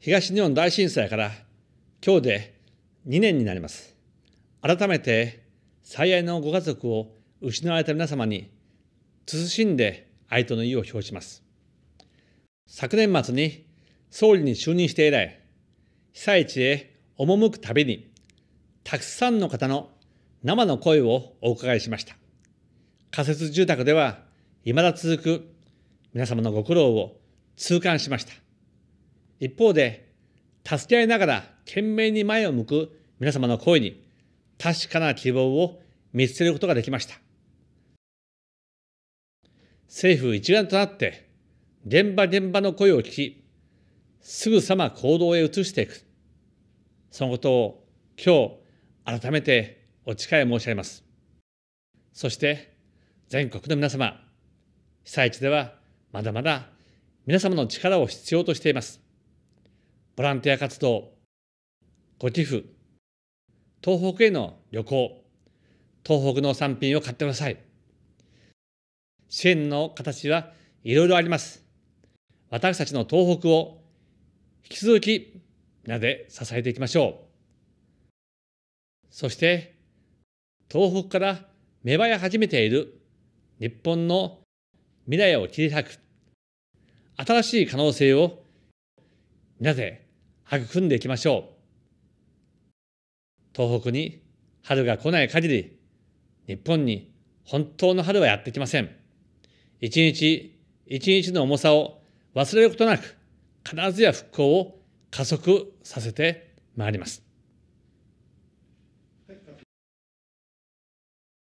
東日本大震災から今日で2年になります。改めて最愛のご家族を失われた皆様に慎んで哀悼の意を表します。昨年末に総理に就任して以来、被災地へ赴くたびに、たくさんの方の生の声をお伺いしました。仮設住宅では未だ続く皆様のご苦労を痛感しました。一方で、助け合いながら懸命に前を向く皆様の声に確かな希望を見つけることができました。政府一丸となって、現場現場の声を聞き、すぐさま行動へ移していく。そのことを今日改めてお誓い申し上げます。そして全国の皆様、被災地ではまだまだ皆様の力を必要としています。ボランティア活動、ご寄付、東北への旅行、東北の産品を買ってください。支援の形はいろいろあります。私たちの東北を引き続き皆で支えていきましょう。そして、東北から芽生え始めている日本の未来を切り開く新しい可能性を皆で育んでいきましょう。東北に春が来ない限り、日本に本当の春はやってきません。一日一日の重さを忘れることなく、必ずや復興を加速させてまいります。